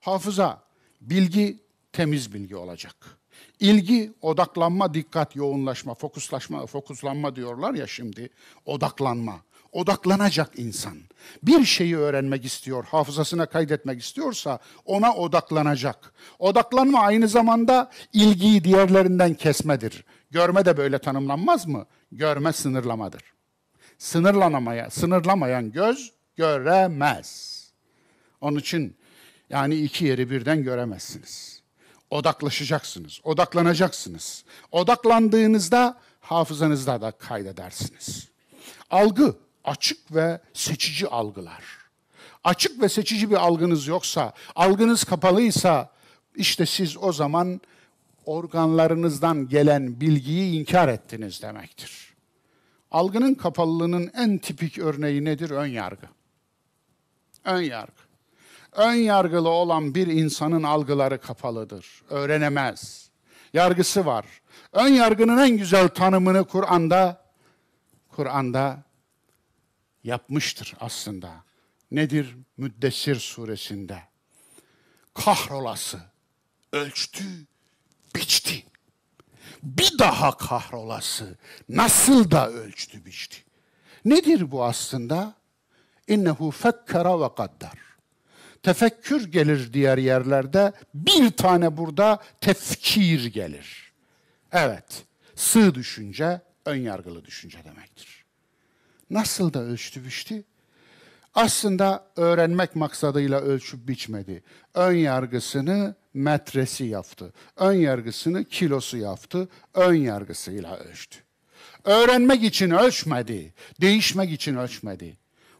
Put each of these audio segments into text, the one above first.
Hafıza, bilgi temiz bilgi olacak. İlgi, odaklanma, dikkat, yoğunlaşma, fokuslaşma, fokuslanma diyorlar ya şimdi. Odaklanma. Odaklanacak insan. Bir şeyi öğrenmek istiyor, hafızasına kaydetmek istiyorsa ona odaklanacak. Odaklanma aynı zamanda ilgiyi diğerlerinden kesmedir. Görme de böyle tanımlanmaz mı? Görme sınırlamadır. Sınırlanamaya, sınırlamayan göz göremez. Onun için yani iki yeri birden göremezsiniz. Odaklaşacaksınız, odaklanacaksınız. Odaklandığınızda hafızanızda da kaydedersiniz. Algı, açık ve seçici algılar. Açık ve seçici bir algınız yoksa, algınız kapalıysa işte siz o zaman organlarınızdan gelen bilgiyi inkar ettiniz demektir. Algının kapalılığının en tipik örneği nedir? Ön yargı. Ön yargı. Ön yargılı olan bir insanın algıları kapalıdır. Öğrenemez. Yargısı var. Ön yargının en güzel tanımını Kur'an'da Kur'an'da yapmıştır aslında. Nedir? Müddessir suresinde. Kahrolası ölçtü, biçti. Bir daha kahrolası nasıl da ölçtü, biçti. Nedir bu aslında? İnnehu fekkara ve kaddar tefekkür gelir diğer yerlerde. Bir tane burada tefkir gelir. Evet, sığ düşünce, ön yargılı düşünce demektir. Nasıl da ölçtü biçti? Aslında öğrenmek maksadıyla ölçüp biçmedi. Ön yargısını metresi yaptı. Ön yargısını kilosu yaptı. Ön yargısıyla ölçtü. Öğrenmek için ölçmedi. Değişmek için ölçmedi.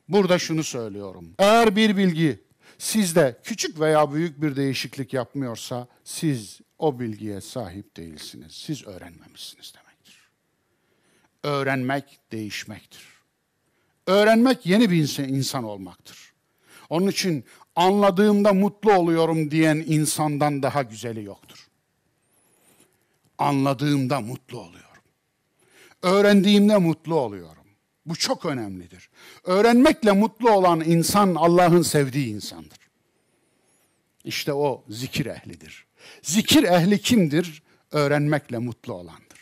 Burada şunu söylüyorum. Eğer bir bilgi sizde küçük veya büyük bir değişiklik yapmıyorsa siz o bilgiye sahip değilsiniz. Siz öğrenmemişsiniz demektir. Öğrenmek değişmektir. Öğrenmek yeni bir insan, olmaktır. Onun için anladığımda mutlu oluyorum diyen insandan daha güzeli yoktur. Anladığımda mutlu oluyorum. Öğrendiğimde mutlu oluyorum. Bu çok önemlidir. Öğrenmekle mutlu olan insan Allah'ın sevdiği insandır. İşte o zikir ehlidir. Zikir ehli kimdir? Öğrenmekle mutlu olandır.